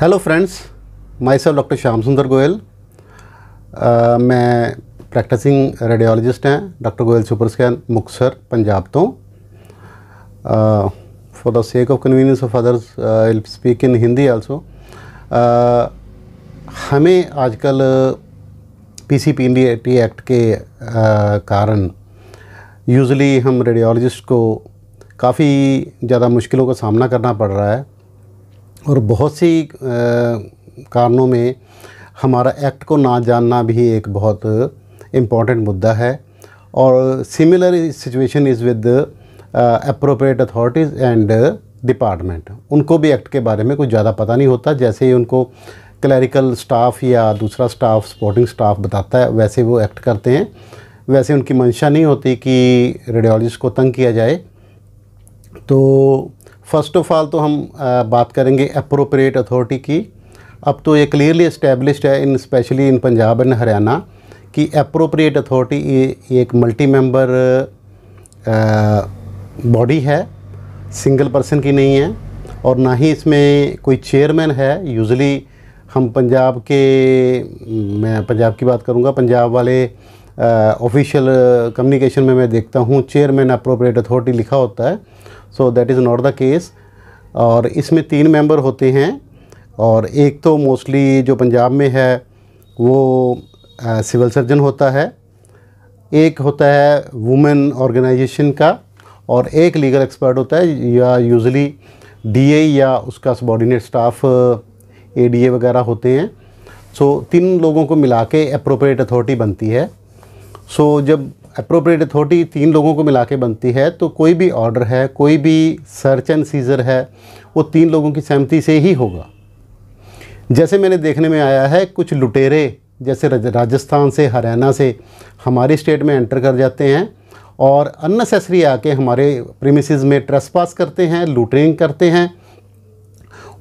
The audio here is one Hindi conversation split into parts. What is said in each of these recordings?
Hello friends my self doctor Shyam Sundar Goyal मैं प्रैक्टिसिंग रेडियोलॉजिस्ट हैं doctor Goyal super scan Muktsar Punjab तो for the sake of convenience of others speak in Hindi also हमें आजकल P C P India T act के आ, uh, कारण यूजली हम रेडियोलॉजिस्ट को काफ़ी ज़्यादा मुश्किलों का सामना करना पड़ रहा है और बहुत सी कारणों में हमारा एक्ट को ना जानना भी एक बहुत इम्पॉर्टेंट मुद्दा है और similar situation is with appropriate authorities and department उनको भी एक्ट के बारे में कुछ ज़्यादा पता नहीं होता जैसे ही उनको क्लरिकल स्टाफ या दूसरा स्टाफ सपोर्टिंग स्टाफ बताता है वैसे वो एक्ट करते हैं वैसे उनकी मंशा नहीं होती कि रेडियोलॉजिस्ट को तंग किया जाए तो फर्स्ट ऑफ़ ऑल तो हम बात करेंगे अप्रोप्रिएट अथॉरिटी की अब तो ये क्लियरली इस्टेब्लिश है in specially in Punjab and Haryana कि अप्रोप्रिएट अथॉरिटी ये एक मल्टी मेंबर बॉडी है सिंगल पर्सन की नहीं है और ना ही इसमें कोई चेयरमैन है यूजली हम पंजाब के मैं पंजाब की बात करूंगा पंजाब वाले ऑफिशियल कम्युनिकेशन में मैं देखता हूँ चेयरमैन अप्रोप्रिएट अथॉरिटी लिखा होता है so that is not the case और इसमें तीन मेंबर होते हैं और एक तो मोस्टली जो पंजाब में है वो सिविल सर्जन होता है एक होता है वुमेन ऑर्गेनाइजेशन का और एक लीगल एक्सपर्ट होता है या यूजली डीए या उसका सबॉर्डिनेट स्टाफ एडीए वगैरह होते हैं सो so, तीन लोगों को मिला के अप्रोप्रिएट अथॉरिटी बनती है सो so, जब अप्रोप्रिएट अथॉरिटी तीन लोगों को मिला के बनती है तो कोई भी ऑर्डर है कोई भी सर्च एंड सीज़र है वो तीन लोगों की सहमति से ही होगा जैसे मैंने देखने में आया है कुछ लुटेरे जैसे राजस्थान से हरियाणा से हमारी स्टेट में एंटर कर जाते हैं और अननेसेसरी आके हमारे प्रीमिसेस में पास करते हैं लूटिंग करते हैं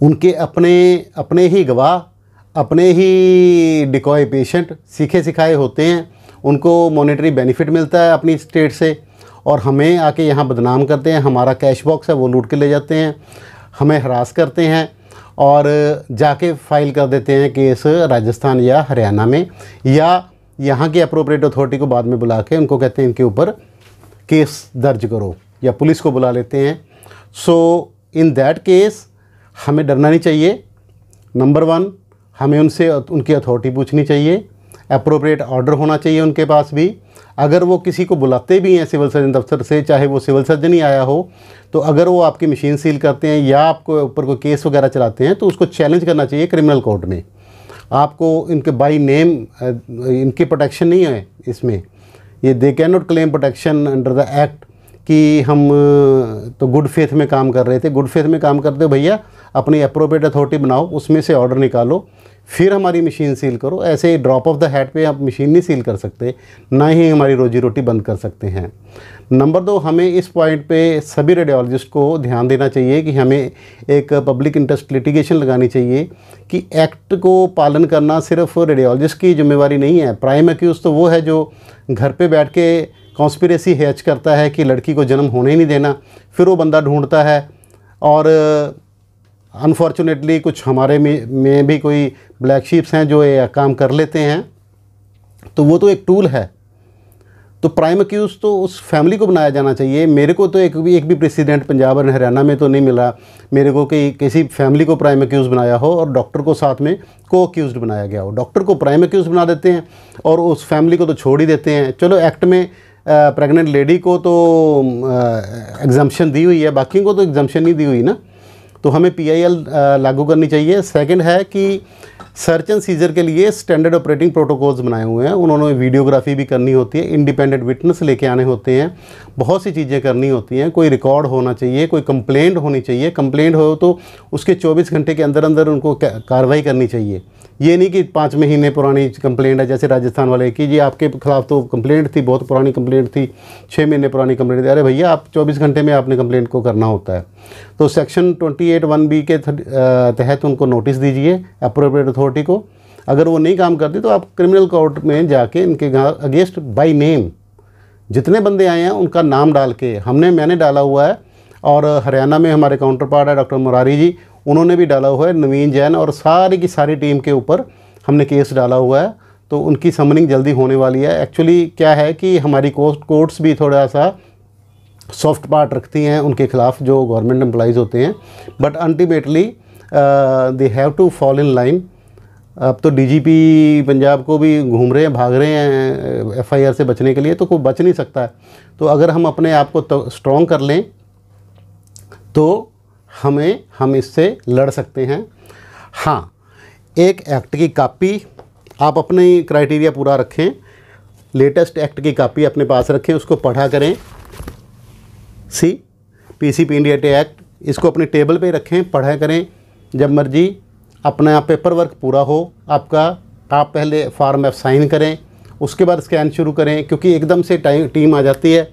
उनके अपने अपने ही गवाह अपने ही डिकॉय पेशेंट सीखे सिखाए होते हैं उनको मॉनेटरी बेनिफिट मिलता है अपनी स्टेट से और हमें आके यहाँ बदनाम करते हैं हमारा कैश बॉक्स है वो लूट के ले जाते हैं हमें हरास करते हैं और जाके फाइल कर देते हैं केस राजस्थान या हरियाणा में या यहाँ की अप्रोप्रिएट अथॉरिटी को बाद में बुला के उनको कहते हैं इनके ऊपर केस दर्ज करो या पुलिस को बुला लेते हैं सो इन दैट केस हमें डरना नहीं चाहिए नंबर वन हमें उनसे उनकी अथॉरिटी पूछनी चाहिए अप्रोप्रिएट ऑर्डर होना चाहिए उनके पास भी अगर वो किसी को बुलाते भी हैं सिविल सर्जन दफ्तर से चाहे वो सिविल सर्जन ही आया हो तो अगर वो आपकी मशीन सील करते हैं या आपको ऊपर कोई केस वगैरह चलाते हैं तो उसको चैलेंज करना चाहिए क्रिमिनल कोर्ट में आपको इनके बाई नेम इनकी प्रोटेक्शन नहीं है इसमें ये they can not claim protection under the act कि हम तो गुड फेथ में काम कर रहे थे गुड फेथ में काम करते हो भैया अपनी अप्रोप्रिएट अथॉरिटी बनाओ उसमें से ऑर्डर निकालो फिर हमारी मशीन सील करो ऐसे ड्रॉप ऑफ द हेड पे आप मशीन नहीं सील कर सकते ना ही हमारी रोजी रोटी बंद कर सकते हैं नंबर दो हमें इस पॉइंट पे सभी रेडियोलॉजिस्ट को ध्यान देना चाहिए कि हमें एक पब्लिक इंटरेस्ट लिटिगेशन लगानी चाहिए कि एक्ट को पालन करना सिर्फ रेडियोलॉजिस्ट की जिम्मेवारी नहीं है प्राइम एक्यूज़ तो वो है जो घर पर बैठ के कॉन्स्पिरेसी हैच करता है कि लड़की को जन्म होने ही नहीं देना फिर वो बंदा ढूंढता है और अनफॉर्चुनेटली कुछ हमारे में में भी कोई ब्लैक शीप्स हैं जो ये काम कर लेते हैं तो वो तो एक टूल है तो प्राइम अक्यूज़ तो उस फैमिली को बनाया जाना चाहिए मेरे को तो एक भी एक भी प्रेसिडेंट पंजाब और हरियाणा में तो नहीं मिला मेरे को कि किसी फैमिली को प्राइम अक्यूज़ बनाया हो और डॉक्टर को साथ में को अक्यूज़ बनाया गया हो डॉक्टर को प्राइम अक्यूज़ बना देते हैं और उस फैमिली को तो छोड़ ही देते हैं चलो एक्ट में प्रेग्नेंट लेडी को तो एग्जाम्शन दी हुई है बाकी को तो एग्जाम्शन नहीं दी हुई ना तो हमें पीआईएल लागू करनी चाहिए सेकंड है कि सर्च एंड सीजर के लिए स्टैंडर्ड ऑपरेटिंग प्रोटोकॉल्स बनाए हुए हैं उन्होंने वीडियोग्राफी भी करनी होती है इंडिपेंडेंट विटनेस लेके आने होते हैं बहुत सी चीज़ें करनी होती हैं कोई रिकॉर्ड होना चाहिए कोई कंप्लेंट होनी चाहिए कंप्लेंट हो तो उसके 24 घंटे के अंदर अंदर उनको कार्रवाई करनी चाहिए ये नहीं कि पाँच महीने पुरानी कंप्लेंट है जैसे राजस्थान वाले कि जी आपके खिलाफ तो कंप्लेंट थी बहुत पुरानी कंप्लेंट थी छः महीने पुरानी कंप्लेंट थी अरे भैया आप चौबीस घंटे में आपने कंप्लेंट को करना होता है तो section twenty eight one B के तहत उनको नोटिस दीजिए अप्रोप्रिएट अथॉरिटी को अगर वो नहीं काम करती तो आप क्रिमिनल कोर्ट में जाके इनके अगेंस्ट बाई नेम जितने बंदे आए हैं उनका नाम डाल के हमने मैंने डाला हुआ है और हरियाणा में हमारे काउंटर पार्ट है डॉक्टर मुरारी जी उन्होंने भी डाला हुआ है नवीन जैन और सारी की सारी टीम के ऊपर हमने केस डाला हुआ है तो उनकी समनिंग जल्दी होने वाली है एक्चुअली क्या है कि हमारी कोर्ट कोर्ट्स भी थोड़ा सा सॉफ्ट पार्ट रखती हैं उनके ख़िलाफ़ जो गवर्नमेंट एम्प्लॉज़ होते हैं but ultimately they have to fall in line अब तो डीजीपी पंजाब को भी घूम रहे हैं भाग रहे हैं एफआईआर uh, से बचने के लिए तो कोई बच नहीं सकता है तो अगर हम अपने आप को तो स्ट्रॉन्ग कर लें तो हमें हम इससे लड़ सकते हैं हाँ एक एक्ट की कापी आप अपने क्राइटेरिया पूरा रखें लेटेस्ट एक्ट की कापी अपने पास रखें उसको पढ़ा करें C P C P India T act इसको अपने टेबल पे रखें पढ़ा करें जब मर्जी अपना पेपर वर्क पूरा हो आपका आप पहले फार्म एफ साइन करें उसके बाद स्कैन शुरू करें क्योंकि एकदम से टाइम टीम आ जाती है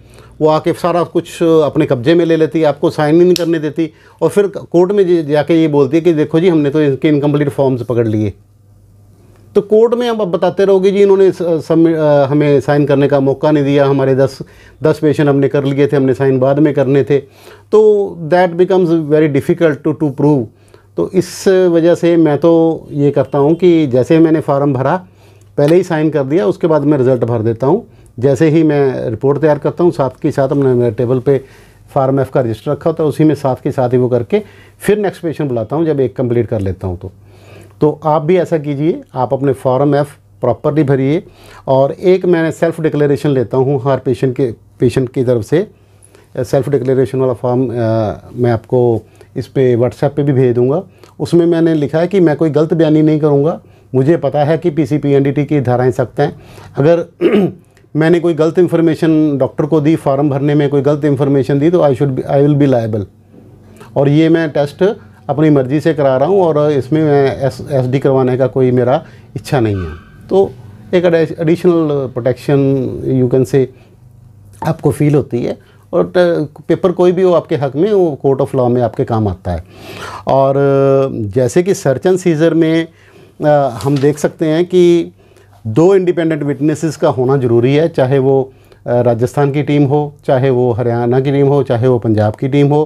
वो आके सारा कुछ अपने कब्जे में ले लेती है आपको साइन ही नहीं करने देती और फिर कोर्ट में जाके ये बोलती है कि देखो जी हमने तो इनके इनकम्प्लीट फॉर्म्स पकड़ लिए तो कोर्ट में हम अब बताते रहोगे जी इन्होंने सब हमें साइन करने का मौका नहीं दिया हमारे दस दस पेशेंट हमने कर लिए थे हमने साइन बाद में करने थे तो that becomes very difficult to to prove तो इस वजह से मैं तो ये करता हूँ कि जैसे मैंने फार्म भरा पहले ही साइन कर दिया उसके बाद मैं रिज़ल्ट भर देता हूँ जैसे ही मैं रिपोर्ट तैयार करता हूँ साथ के साथ अपने टेबल पे फार्म एफ का रजिस्टर रखा होता है उसी में साथ के साथ ही वो करके फिर नेक्स्ट पेशेंट बुलाता हूँ जब एक कंप्लीट कर लेता हूँ तो तो आप भी ऐसा कीजिए आप अपने फॉर्म एफ प्रॉपरली भरिए और एक मैं सेल्फ डिक्लेरेशन लेता हूँ हर पेशेंट के पेशेंट की तरफ से सेल्फ डिक्लेरेशन वाला फॉर्म मैं आपको इस पर व्हाट्सएप पे भी भेज दूँगा उसमें मैंने लिखा है कि मैं कोई गलत बयानी नहीं करूँगा मुझे पता है कि P C P N D T की धाराएँ सख्त हैं अगर मैंने कोई गलत इन्फॉर्मेशन डॉक्टर को दी फॉर्म भरने में कोई गलत इन्फॉर्मेशन दी तो I should I will be liable और ये मैं टेस्ट अपनी मर्ज़ी से करा रहा हूँ और इसमें मैं एस एस डी करवाने का कोई मेरा इच्छा नहीं है तो एक additional protection you can say आपको फील होती है और पेपर कोई भी हो आपके हक में वो कोर्ट ऑफ लॉ में आपके काम आता है और जैसे कि सर्च एंड सीज़र में आ, हम देख सकते हैं कि दो इंडिपेंडेंट विटनेसेस का होना ज़रूरी है चाहे वो राजस्थान की टीम हो चाहे वो हरियाणा की टीम हो चाहे वो पंजाब की टीम हो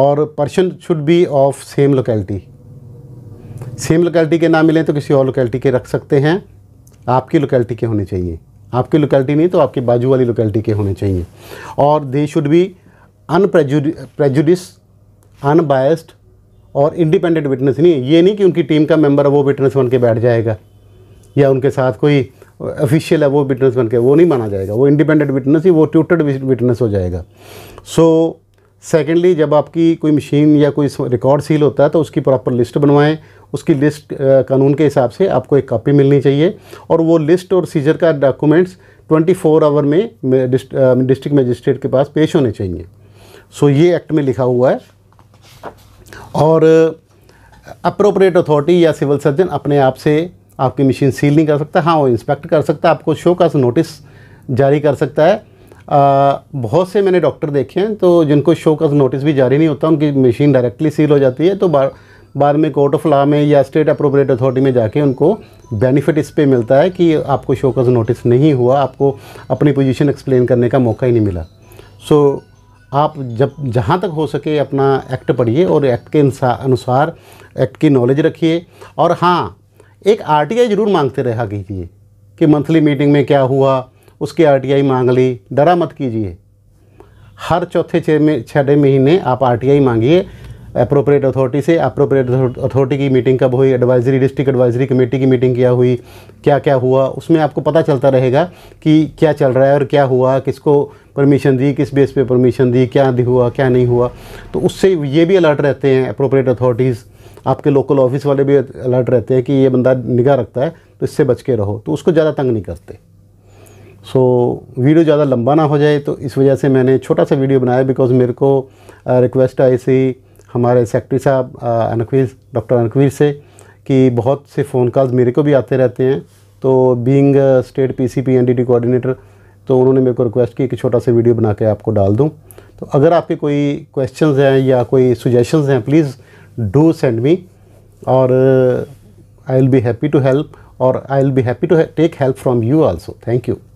और person should be of same locality same locality के ना मिले तो किसी और लोकेलिटी के रख सकते हैं आपकी लोकेलिटी के होने चाहिए आपकी लोकेलिटी नहीं तो आपके बाजू वाली लोकेलिटी के होने चाहिए और they should be unprejudiced unbiased और इंडिपेंडेंट विटनेस नहीं ये नहीं कि उनकी टीम का मेंबर वो विटनेस बन के बैठ जाएगा या उनके साथ कोई ऑफिशियल है वो विटनेस बन के वो नहीं माना जाएगा वो इंडिपेंडेंट विटनेस ही वो ट्यूटेड विटनेस हो जाएगा सो so, सेकेंडली जब आपकी कोई मशीन या कोई रिकॉर्ड सील होता है तो उसकी प्रॉपर लिस्ट बनवाएं उसकी लिस्ट कानून के हिसाब से आपको एक कॉपी मिलनी चाहिए और वो लिस्ट और सीजर का डॉक्यूमेंट्स 24 आवर में डिस्ट्रिक्ट मजिस्ट्रेट के पास पेश होने चाहिए सो so, ये एक्ट में लिखा हुआ है और अप्रोप्रिएट अथॉरिटी या सिविल सर्जन अपने आप से आपकी मशीन सील नहीं कर सकता हाँ वो इंस्पेक्ट कर सकता है आपको शो का नोटिस जारी कर सकता है आ, बहुत से मैंने डॉक्टर देखे हैं तो जिनको शो का नोटिस भी जारी नहीं होता उनकी मशीन डायरेक्टली सील हो जाती है तो बार बार में कोर्ट ऑफ लॉ में या स्टेट अप्रोप्रिएट अथॉरिटी में जाके उनको बेनिफिट इस पर मिलता है कि आपको शो का नोटिस नहीं हुआ आपको अपनी पोजीशन एक्सप्लेन करने का मौका ही नहीं मिला सो so, आप जब जहाँ तक हो सके अपना एक्ट पढ़िए और एक्ट के अनुसार एक्ट की नॉलेज रखिए और हाँ एक आर ज़रूर मांगते रहा कीजिए कि मंथली मीटिंग में क्या हुआ उसकी आर मांग ली डरा मत कीजिए हर चौथे छः में छठे महीने आप आर मांगिए अप्रोप्रिएट अथॉरिटी से अप्रोप्रिएट अथॉरिटी की मीटिंग कब हुई एडवाइजरी डिस्ट्रिक्ट एडवाइजरी कमेटी की मीटिंग क्या हुई क्या क्या हुआ उसमें आपको पता चलता रहेगा कि क्या चल रहा है और क्या हुआ किसको परमिशन दी किस बेस पे परमिशन दी क्या हुआ क्या नहीं हुआ तो उससे ये भी अलर्ट रहते हैं अप्रोप्रिएट अथॉरिटीज़ आपके लोकल ऑफिस वाले भी अलर्ट रहते हैं कि ये बंदा निगाह रखता है तो इससे बच के रहो तो उसको ज़्यादा तंग नहीं करते सो so, वीडियो ज़्यादा लंबा ना हो जाए तो इस वजह से मैंने छोटा सा वीडियो बनाया बिकॉज मेरे को रिक्वेस्ट आई सी हमारे सेक्रेटरी साहब अनकवीर डॉक्टर अनकवीर से कि बहुत से फ़ोन कॉल्स मेरे को भी आते रहते हैं तो being state PCP NDT coordinator तो उन्होंने मेरे को रिक्वेस्ट की कि छोटा सा वीडियो बना के आपको डाल दूँ तो अगर आपके कोई क्वेश्चंस हैं या कोई सुजेशंस हैं please do send me or uh, I will be happy to help or I will be happy to take help from you also. Thank you.